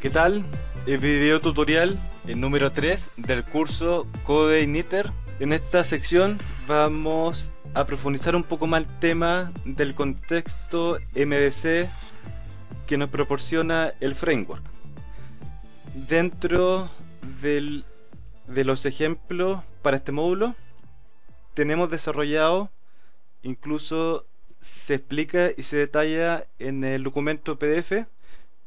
¿Qué tal? El video tutorial, el número 3 del curso Code Niter. En esta sección vamos a profundizar un poco más el tema del contexto MVC que nos proporciona el framework. Dentro de los ejemplos para este módulo, tenemos desarrollado, incluso se explica y se detalla en el documento PDF,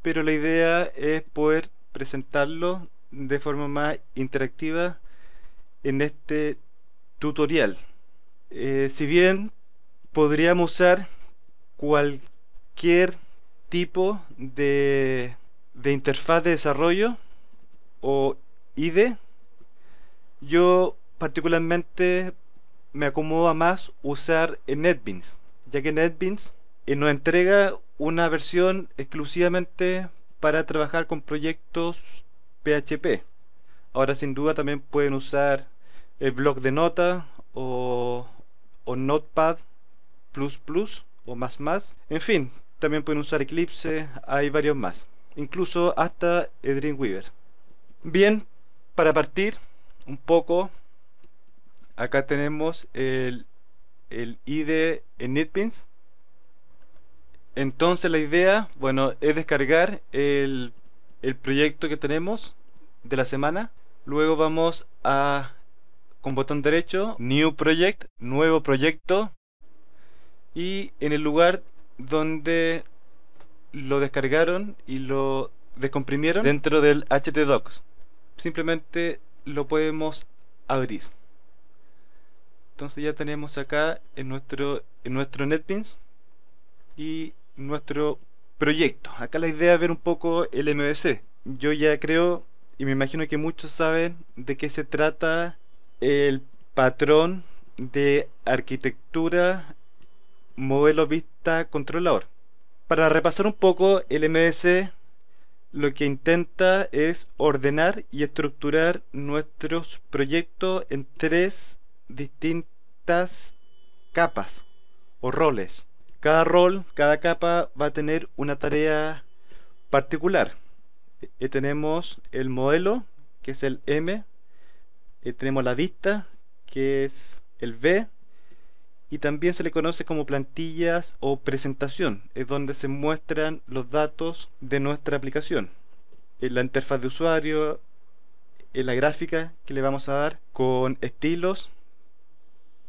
pero la idea es poder presentarlo de forma más interactiva en este tutorial. Eh, si bien podríamos usar cualquier tipo de, de interfaz de desarrollo o IDE, yo particularmente me a más usar NetBeans, ya que NetBeans eh, nos entrega una versión exclusivamente para trabajar con proyectos PHP. Ahora sin duda también pueden usar el blog de nota o, o Notepad o más más. En fin, también pueden usar Eclipse, hay varios más, incluso hasta Weaver. Bien, para partir un poco, acá tenemos el, el IDE en NetBeans. Entonces la idea, bueno, es descargar el, el proyecto que tenemos de la semana. Luego vamos a con botón derecho, New Project, nuevo proyecto, y en el lugar donde lo descargaron y lo descomprimieron dentro del htdocs. Simplemente lo podemos abrir. Entonces ya tenemos acá en nuestro, en nuestro NetBeans y nuestro proyecto. Acá la idea es ver un poco el MVC. Yo ya creo y me imagino que muchos saben de qué se trata el patrón de arquitectura modelo vista controlador. Para repasar un poco, el MS lo que intenta es ordenar y estructurar nuestros proyectos en tres distintas capas o roles. Cada rol, cada capa va a tener una tarea particular. Eh, tenemos el modelo, que es el M, eh, tenemos la vista, que es el B, y también se le conoce como plantillas o presentación, es donde se muestran los datos de nuestra aplicación. En la interfaz de usuario, en la gráfica que le vamos a dar con estilos,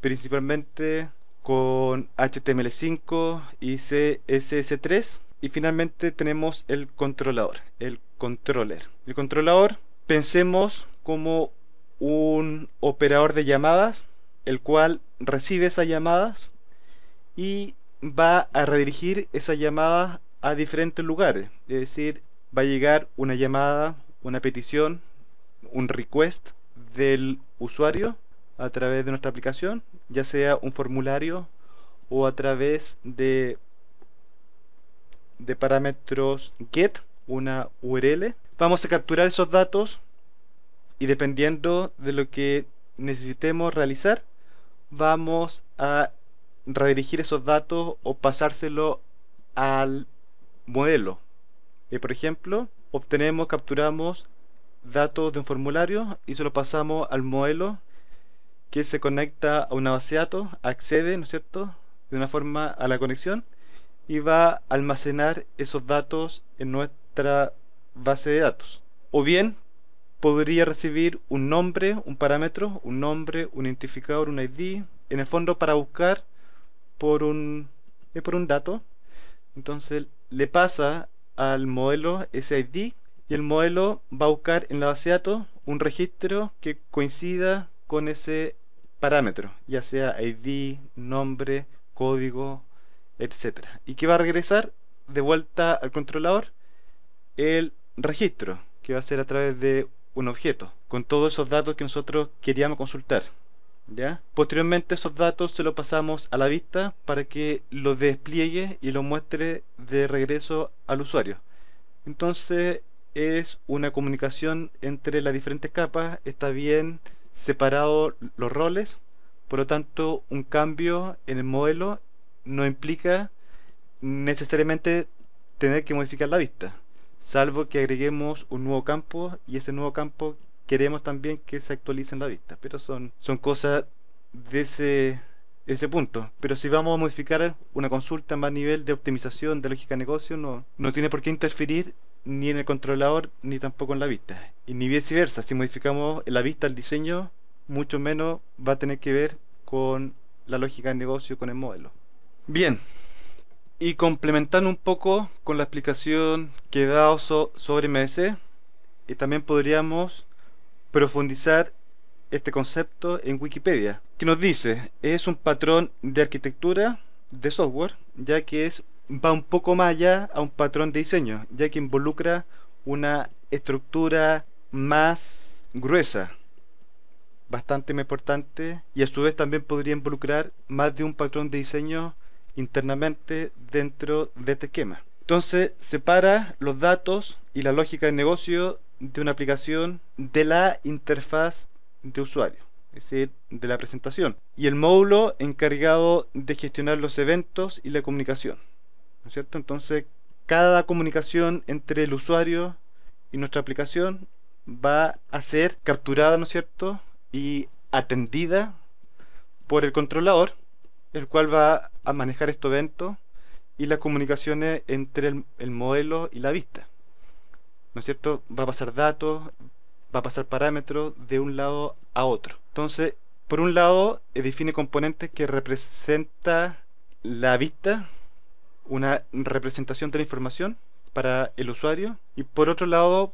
principalmente con HTML5 y CSS3 y finalmente tenemos el controlador, el controller. El controlador pensemos como un operador de llamadas, el cual recibe esas llamadas y va a redirigir esas llamadas a diferentes lugares. Es decir, va a llegar una llamada, una petición, un request del usuario a través de nuestra aplicación, ya sea un formulario o a través de, de parámetros get, una URL. Vamos a capturar esos datos y dependiendo de lo que necesitemos realizar, vamos a redirigir esos datos o pasárselo al modelo. Y eh, por ejemplo, obtenemos, capturamos datos de un formulario y se lo pasamos al modelo que se conecta a una base de datos, accede, ¿no es cierto?, de una forma a la conexión y va a almacenar esos datos en nuestra base de datos. O bien podría recibir un nombre, un parámetro, un nombre, un identificador, un ID, en el fondo para buscar por un, eh, por un dato. Entonces le pasa al modelo ese ID y el modelo va a buscar en la base de datos un registro que coincida con ese parámetro, ya sea ID, nombre, código, etc. y que va a regresar de vuelta al controlador el registro que va a ser a través de un objeto, con todos esos datos que nosotros queríamos consultar. ¿ya? Posteriormente esos datos se los pasamos a la vista para que los despliegue y lo muestre de regreso al usuario. Entonces es una comunicación entre las diferentes capas, está bien separado los roles, por lo tanto un cambio en el modelo no implica necesariamente tener que modificar la vista salvo que agreguemos un nuevo campo y ese nuevo campo queremos también que se actualice en la vista pero son, son cosas de ese, ese punto pero si vamos a modificar una consulta más nivel de optimización de lógica de negocio no, no tiene por qué interferir ni en el controlador ni tampoco en la vista y ni viceversa si modificamos la vista el diseño mucho menos va a tener que ver con la lógica de negocio con el modelo bien y complementando un poco con la explicación que he dado sobre MS, y también podríamos profundizar este concepto en Wikipedia, que nos dice, es un patrón de arquitectura de software, ya que es, va un poco más allá a un patrón de diseño, ya que involucra una estructura más gruesa, bastante importante, y a su vez también podría involucrar más de un patrón de diseño internamente dentro de este esquema. Entonces, separa los datos y la lógica de negocio de una aplicación de la interfaz de usuario, es decir, de la presentación, y el módulo encargado de gestionar los eventos y la comunicación. ¿No es cierto? Entonces, cada comunicación entre el usuario y nuestra aplicación va a ser capturada, ¿no es cierto? Y atendida por el controlador el cual va a manejar estos eventos y las comunicaciones entre el, modelo y la vista. ¿No es cierto? Va a pasar datos, va a pasar parámetros de un lado a otro. Entonces, por un lado, eh, define componentes que representa la vista, una representación de la información para el usuario, y por otro lado,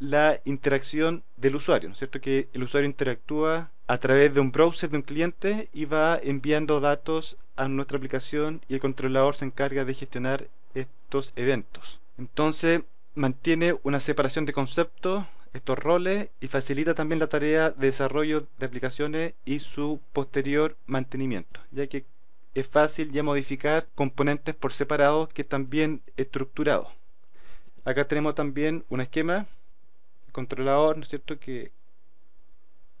la interacción del usuario, ¿no es cierto? Que el usuario interactúa a través de un browser de un cliente y va enviando datos a nuestra aplicación y el controlador se encarga de gestionar estos eventos. Entonces mantiene una separación de conceptos, estos roles y facilita también la tarea de desarrollo de aplicaciones y su posterior mantenimiento, ya que es fácil ya modificar componentes por separados que están bien estructurados. Acá tenemos también un esquema controlador, ¿no es cierto?, que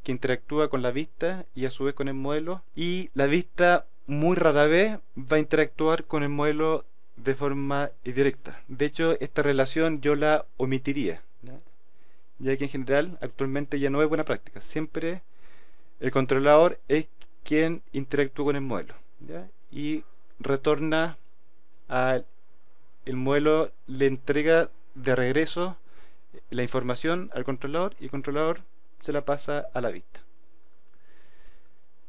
que interactúa con la vista y a su vez con el modelo. Y la vista muy rara vez va a interactuar con el modelo de forma directa. De hecho, esta relación yo la omitiría, ya que en general actualmente ya no es buena práctica. Siempre el controlador es quien interactúa con el modelo y retorna al el modelo le entrega de regreso la información al controlador y el controlador se la pasa a la vista.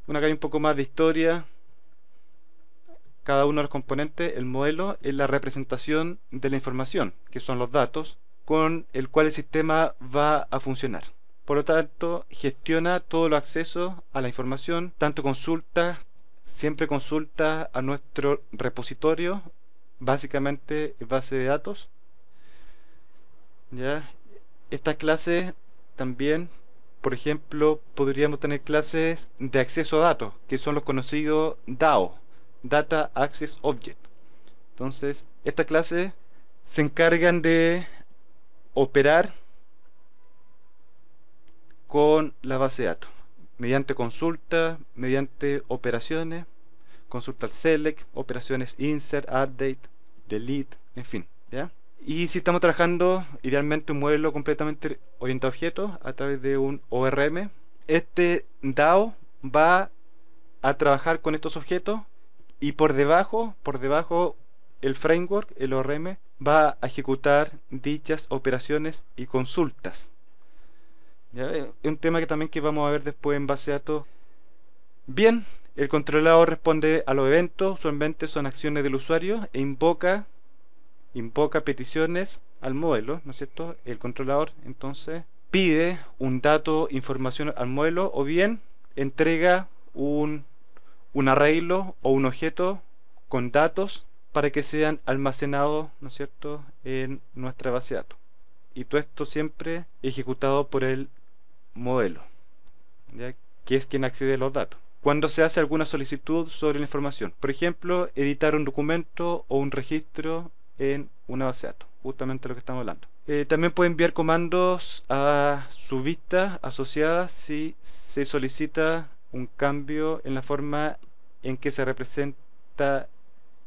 Una acá hay un poco más de historia. Cada uno de los componentes, el modelo, es la representación de la información, que son los datos, con el cual el sistema va a funcionar. Por lo tanto, gestiona todo los acceso a la información, tanto consultas, siempre consulta a nuestro repositorio, básicamente base de datos. ¿Ya? Estas clases también por ejemplo, podríamos tener clases de acceso a datos, que son los conocidos DAO, Data Access Object. Entonces, estas clases se encargan de operar con la base de datos, mediante consulta, mediante operaciones, consulta select, operaciones insert, update, delete, en fin, ¿ya? Y si estamos trabajando idealmente un modelo completamente orientado a objetos a través de un ORM, este DAO va a trabajar con estos objetos y por debajo, por debajo el framework, el ORM, va a ejecutar dichas operaciones y consultas. Eh, es un tema que también que vamos a ver después en base a datos. Bien, el controlador responde a los eventos, usualmente son acciones del usuario e invoca invoca peticiones al modelo, ¿no es cierto? El controlador entonces pide un dato, información al modelo o bien entrega un, arreglo o un objeto con datos para que sean almacenados, ¿no es cierto?, en nuestra base de datos. Y todo esto siempre ejecutado por el modelo, ¿ya? que es quien accede a los datos. Cuando se hace alguna solicitud sobre la información, por ejemplo, editar un documento o un registro en una base de datos, justamente lo que estamos hablando. Eh, también puede enviar comandos a su vista asociada si se solicita un cambio en la forma en que se representa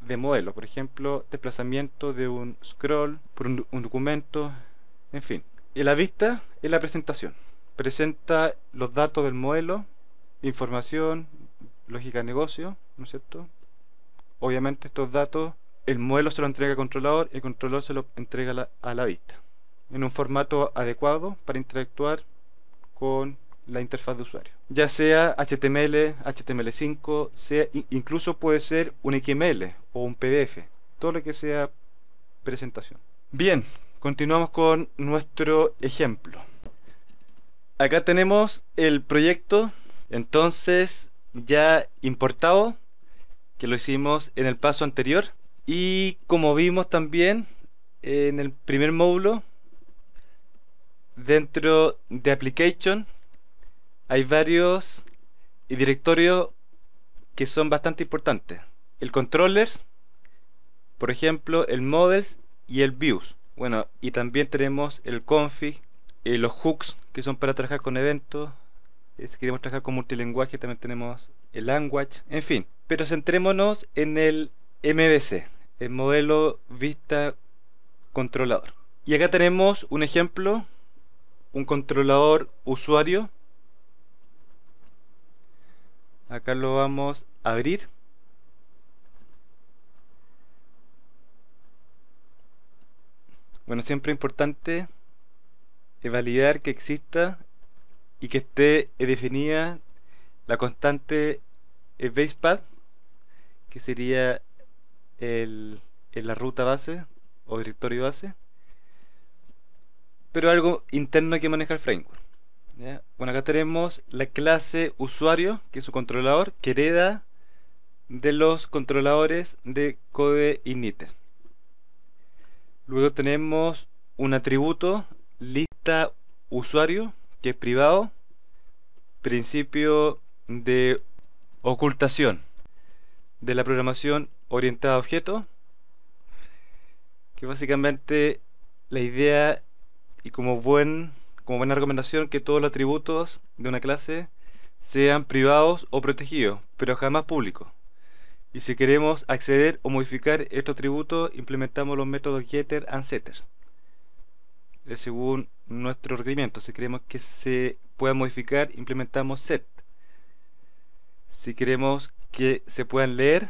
de modelo, por ejemplo, desplazamiento de un scroll por un, documento, en fin. la vista es la presentación. Presenta los datos del modelo, información, lógica de negocio, ¿no es cierto? Obviamente estos datos el modelo se lo entrega al controlador y el controlador se lo entrega a la, vista en un formato adecuado para interactuar con la interfaz de usuario. Ya sea HTML, HTML5, sea, incluso puede ser un XML o un PDF, todo lo que sea presentación. Bien, continuamos con nuestro ejemplo. Acá tenemos el proyecto, entonces ya importado, que lo hicimos en el paso anterior. Y como vimos también eh, en el primer módulo, dentro de Application hay varios directorios que son bastante importantes. El Controllers, por ejemplo, el Models y el Views. Bueno, y también tenemos el Config, eh, los Hooks que son para trabajar con eventos. si queremos trabajar con multilenguaje también tenemos el Language, en fin. Pero centrémonos en el MVC, el modelo vista controlador. Y acá tenemos un ejemplo, un controlador usuario. Acá lo vamos a abrir. Bueno, siempre es importante validar que exista y que esté definida la constante basepad, que sería en la ruta base o directorio base, pero algo interno que maneja el framework. Bueno, acá tenemos la clase usuario, que es su controlador, que hereda de los controladores de code init. Luego tenemos un atributo lista usuario, que es privado, principio de ocultación de la programación orientada a objetos, que básicamente la idea y como, buen, como buena recomendación que todos los atributos de una clase sean privados o protegidos, pero jamás públicos. Y si queremos acceder o modificar estos atributos, implementamos los métodos getter and setter. según nuestro requerimiento. Si queremos que se pueda modificar, implementamos set. Si queremos que se puedan leer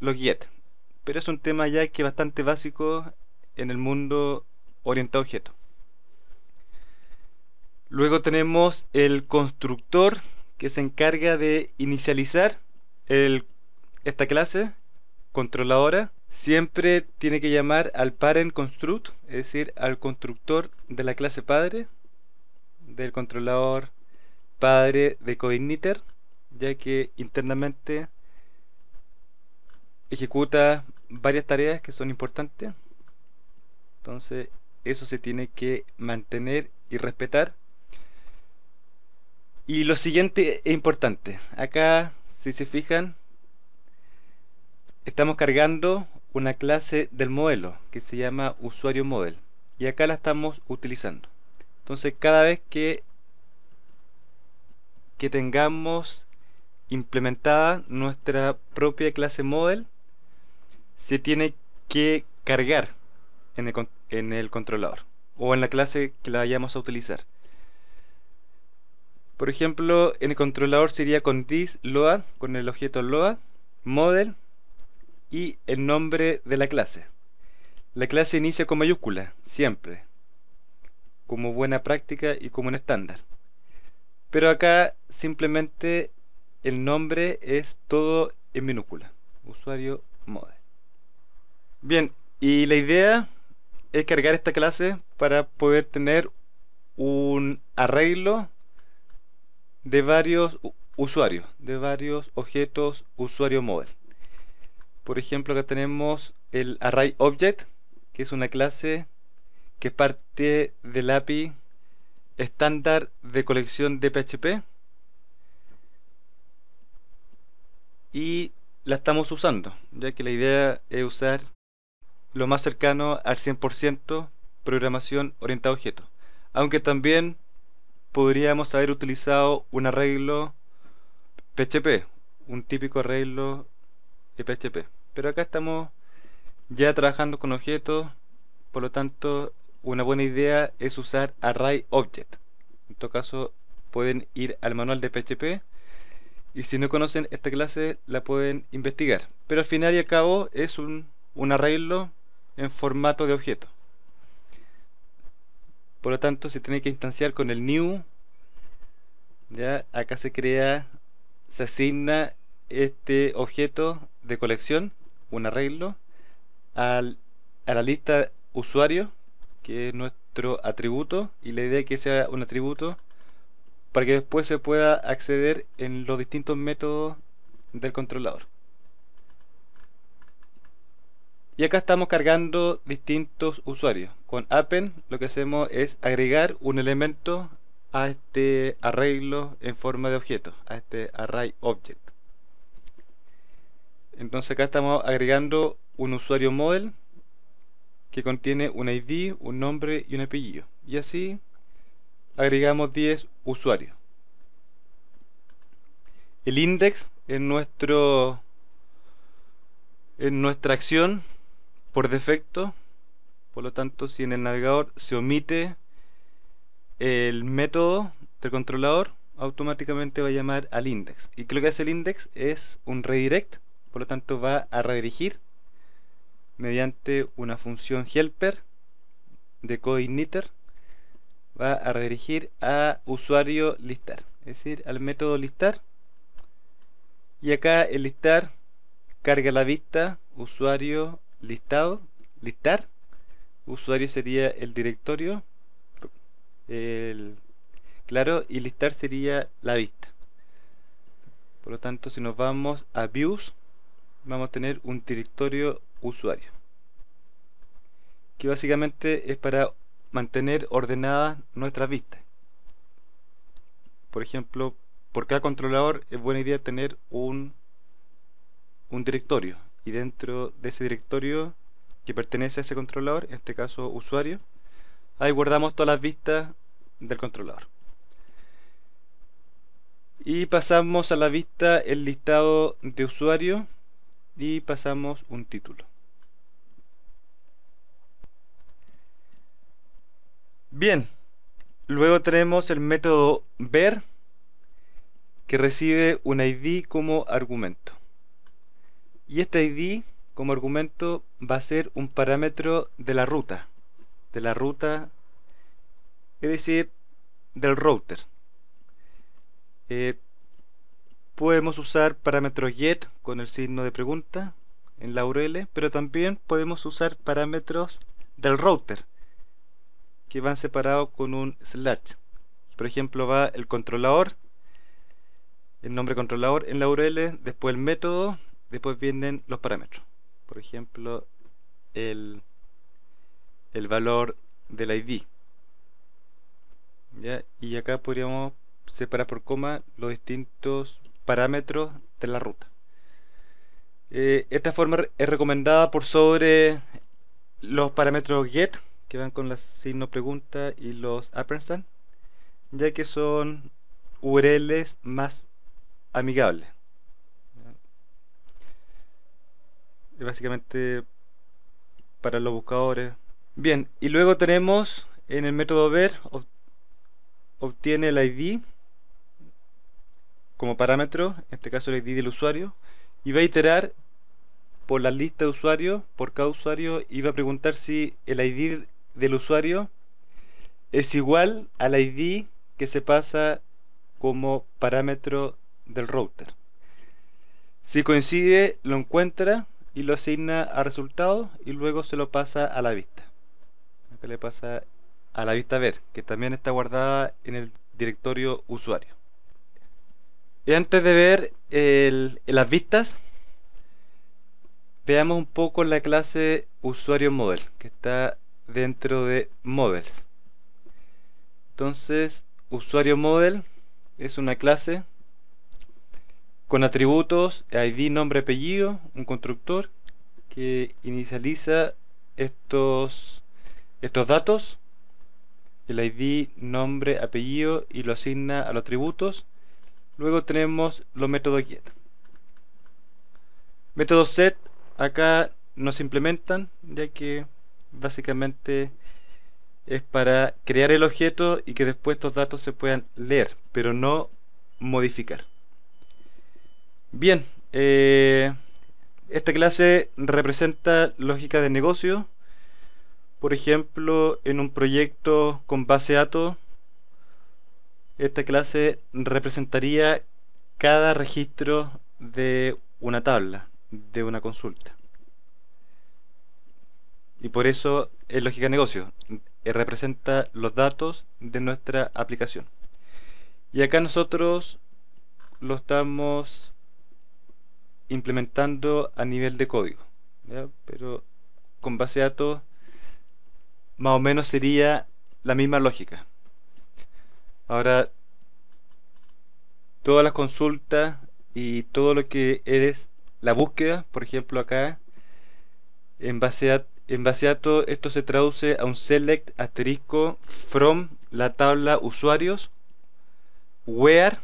los GET. Pero es un tema ya que es bastante básico en el mundo orientado a objeto. Luego tenemos el constructor que se encarga de inicializar esta clase controladora. Siempre tiene que llamar al parent construct, es decir, al constructor de la clase padre, del controlador padre de coigniter ya que internamente ejecuta varias tareas que son importantes. Entonces, eso se tiene que mantener y respetar. Y lo siguiente es importante. Acá, si se fijan, estamos cargando una clase del modelo que se llama usuario model. Y acá la estamos utilizando. Entonces, cada vez que, que tengamos implementada nuestra propia clase model, se tiene que cargar en el, en el controlador o en la clase que la vayamos a utilizar. Por ejemplo, en el controlador sería con this loa con el objeto loa model y el nombre de la clase. La clase inicia con mayúscula, siempre, como buena práctica y como un estándar. Pero acá simplemente el nombre es todo en minúscula. Usuario model. Bien, y la idea es cargar esta clase para poder tener un arreglo de varios usuarios, de varios objetos usuario model. Por ejemplo, acá tenemos el array object, que es una clase que parte del API estándar de colección de PHP y la estamos usando, ya que la idea es usar lo más cercano al 100% programación orientada a objetos. Aunque también podríamos haber utilizado un arreglo PHP, un típico arreglo de PHP. Pero acá estamos ya trabajando con objetos, por lo tanto una buena idea es usar array object. En todo caso pueden ir al manual de PHP y si no conocen esta clase, la pueden investigar. Pero al final y al cabo es un, arreglo en formato de objeto. Por lo tanto, se tiene que instanciar con el new. Ya acá se crea, se asigna este objeto de colección, un arreglo, a la lista usuario, que es nuestro atributo, y la idea es que sea un atributo para que después se pueda acceder en los distintos métodos del controlador. Y acá estamos cargando distintos usuarios. Con Appen lo que hacemos es agregar un elemento a este arreglo en forma de objeto, a este array object. Entonces acá estamos agregando un usuario model que contiene un ID, un nombre y un apellido. Y así agregamos 10 usuarios. El index es nuestro en nuestra acción por defecto. Por lo tanto, si en el navegador se omite el método del controlador, automáticamente va a llamar al index. Y creo que hace el index es un redirect, por lo tanto va a redirigir mediante una función helper de code va a redirigir a usuario listar es decir al método listar y acá el listar carga la vista usuario listado listar usuario sería el directorio claro y listar sería la vista por lo tanto si nos vamos a views vamos a tener un directorio usuario que básicamente es para mantener ordenadas nuestras vistas. Por ejemplo, por cada controlador es buena idea tener un, un directorio y dentro de ese directorio que pertenece a ese controlador, en este caso usuario, ahí guardamos todas las vistas del controlador. Y pasamos a la vista el listado de usuario y pasamos un título. Bien, luego tenemos el método ver que recibe un ID como argumento. Y este ID como argumento va a ser un parámetro de la ruta, de la ruta, es decir, del router. Eh, podemos usar parámetros get con el signo de pregunta en la URL, pero también podemos usar parámetros del router que van separados con un slash. Por ejemplo, va el controlador, el nombre controlador en la URL, después el método, después vienen los parámetros. Por ejemplo, el, el valor del ID. ¿Ya? Y acá podríamos separar por coma los distintos parámetros de la ruta. Eh, esta forma es recomendada por sobre los parámetros get que van con las signo pregunta y los ampersand, ya que son URLs más amigables. básicamente para los buscadores. Bien, y luego tenemos en el método ver obtiene el ID como parámetro, en este caso el ID del usuario, y va a iterar por la lista de usuarios, por cada usuario, y va a preguntar si el ID del usuario es igual al ID que se pasa como parámetro del router. Si coincide, lo encuentra y lo asigna a resultado y luego se lo pasa a la vista. Acá le pasa a la vista ver, que también está guardada en el directorio usuario. Y antes de ver las vistas, veamos un poco la clase usuario model, que está dentro de model entonces usuario model es una clase con atributos id nombre apellido un constructor que inicializa estos estos datos el id nombre apellido y lo asigna a los atributos luego tenemos los métodos get método set acá no se implementan ya que básicamente es para crear el objeto y que después estos datos se puedan leer, pero no modificar. Bien, eh, esta clase representa lógica de negocio. Por ejemplo, en un proyecto con base datos, esta clase representaría cada registro de una tabla, de una consulta y por eso es lógica de negocio, eh, representa los datos de nuestra aplicación. Y acá nosotros lo estamos implementando a nivel de código, pero con base de datos más o menos sería la misma lógica. Ahora, todas las consultas y todo lo que es la búsqueda, por ejemplo acá, en base a en base a esto, esto se traduce a un select asterisco from la tabla usuarios where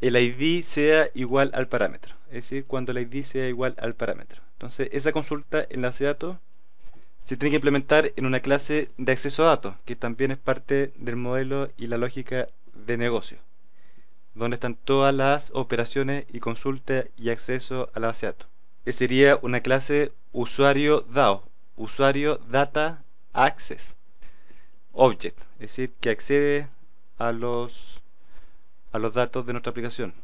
el ID sea igual al parámetro. Es decir, cuando el ID sea igual al parámetro. Entonces, esa consulta en la de datos se tiene que implementar en una clase de acceso a datos, que también es parte del modelo y la lógica de negocio, donde están todas las operaciones y consulta y acceso a la base de datos que sería una clase usuario DAO, usuario Data Access Object, es decir, que accede a los, a los datos de nuestra aplicación.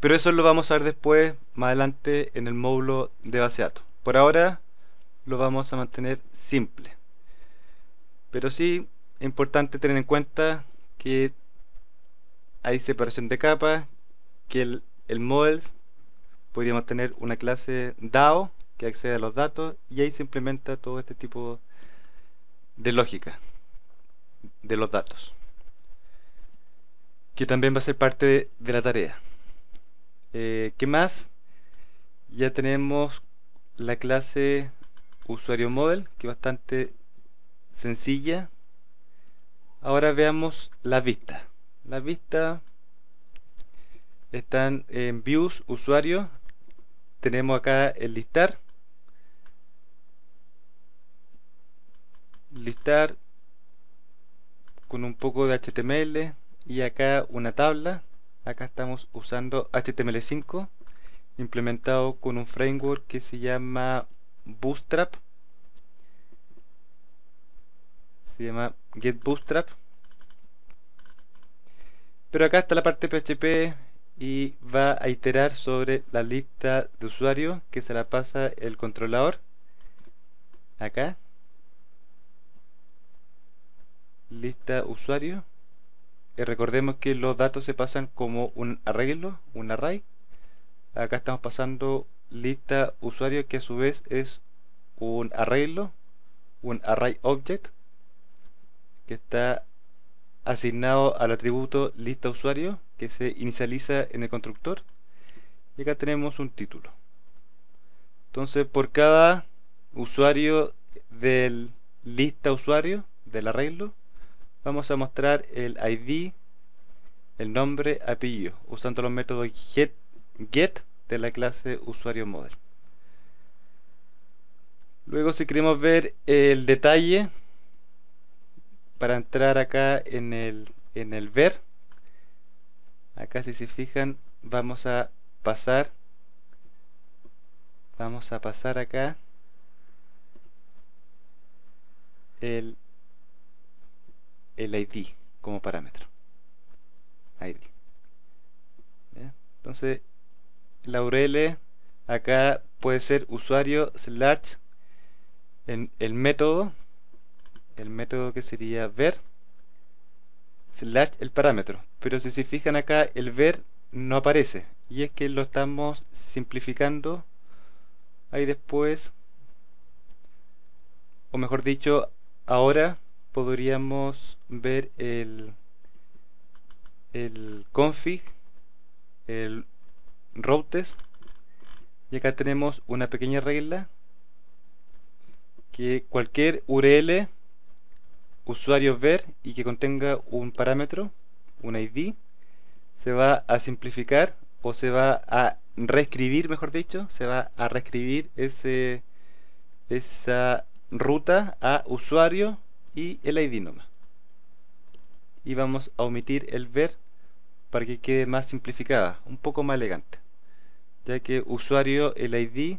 Pero eso lo vamos a ver después, más adelante, en el módulo de base de datos. Por ahora lo vamos a mantener simple. Pero sí es importante tener en cuenta que hay separación de capas, que el, el model podríamos tener una clase DAO que accede a los datos y ahí se implementa todo este tipo de lógica de los datos que también va a ser parte de, la tarea eh, ¿qué más? ya tenemos la clase usuario model que es bastante sencilla ahora veamos las vistas las vistas están en views usuario tenemos acá el listar listar con un poco de HTML y acá una tabla acá estamos usando HTML5 implementado con un framework que se llama Bootstrap se llama Get Bootstrap pero acá está la parte PHP y va a iterar sobre la lista de usuarios que se la pasa el controlador acá lista usuario y eh, recordemos que los datos se pasan como un arreglo un array acá estamos pasando lista usuario que a su vez es un arreglo un array object que está asignado al atributo lista usuario que se inicializa en el constructor y acá tenemos un título entonces por cada usuario del lista usuario del arreglo vamos a mostrar el id el nombre apellido usando los métodos get, get de la clase usuario model luego si queremos ver el detalle para entrar acá en el, en el ver acá si se fijan vamos a pasar vamos a pasar acá el, el ID como parámetro ID entonces la URL acá puede ser usuario slash en el método el método que sería ver slash el parámetro pero si se fijan acá el ver no aparece y es que lo estamos simplificando ahí después o mejor dicho ahora podríamos ver el el config el routes y acá tenemos una pequeña regla que cualquier URL usuario ver y que contenga un parámetro, un ID, se va a simplificar o se va a reescribir, mejor dicho, se va a reescribir ese, esa ruta a usuario y el ID nomás. Y vamos a omitir el ver para que quede más simplificada, un poco más elegante. Ya que usuario, el ID,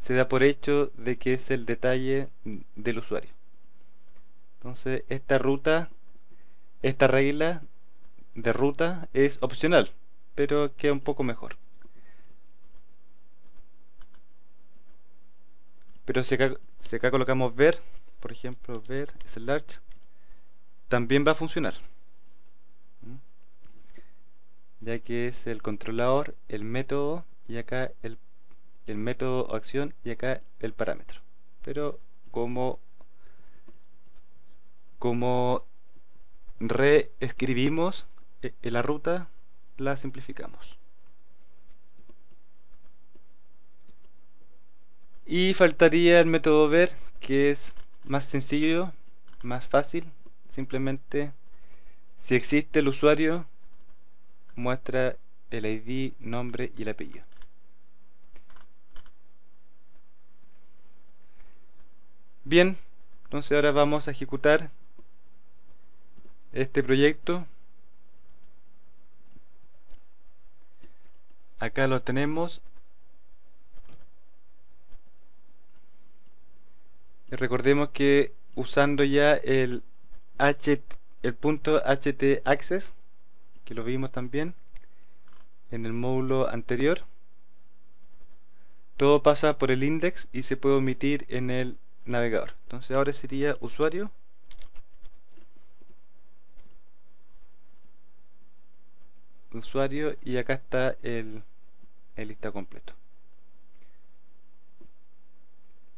se da por hecho de que es el detalle del usuario. Entonces esta ruta, esta regla de ruta es opcional, pero queda un poco mejor. Pero si acá, colocamos ver, por ejemplo, ver es el large, también va a funcionar. Ya que es el controlador, el método y acá el, el método acción y acá el parámetro. Pero como como reescribimos eh, la ruta, la simplificamos. Y faltaría el método ver, que es más sencillo, más fácil. Simplemente, si existe el usuario, muestra el ID, nombre y el apellido. Bien, entonces ahora vamos a ejecutar este proyecto acá lo tenemos recordemos que usando ya el H, el punto ht access que lo vimos también en el módulo anterior todo pasa por el index y se puede omitir en el navegador entonces ahora sería usuario usuario y acá está el, el listado completo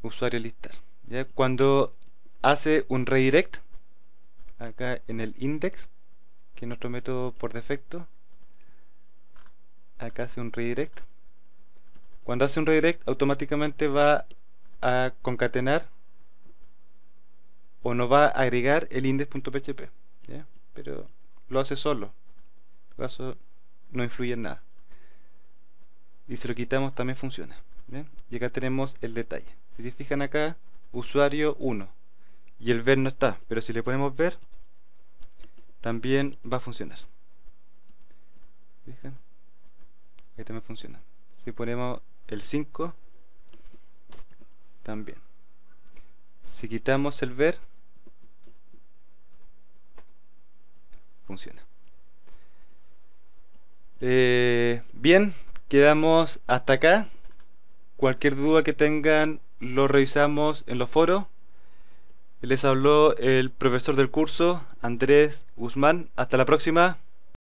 usuario listar ¿ya? cuando hace un redirect acá en el index que es nuestro método por defecto acá hace un redirect cuando hace un redirect automáticamente va a concatenar o no va a agregar el index.php pero lo hace solo caso no influye en nada y si lo quitamos también funciona ¿bien? y acá tenemos el detalle si se fijan acá usuario 1 y el ver no está pero si le ponemos ver también va a funcionar también funciona si ponemos el 5 también si quitamos el ver funciona eh, bien, quedamos hasta acá. Cualquier duda que tengan lo revisamos en los foros. Les habló el profesor del curso, Andrés Guzmán. Hasta la próxima.